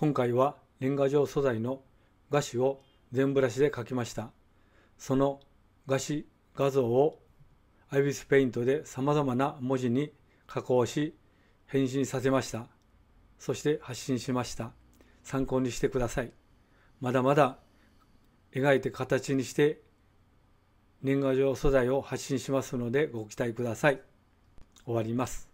今回は年賀状素材の画紙を全ブラシで描きました。その画紙画像をアイビスペイントで様々な文字に加工し、返信させました。そして発信しました。参考にしてください。まだまだ描いて形にして年賀状素材を発信しますのでご期待ください。終わります。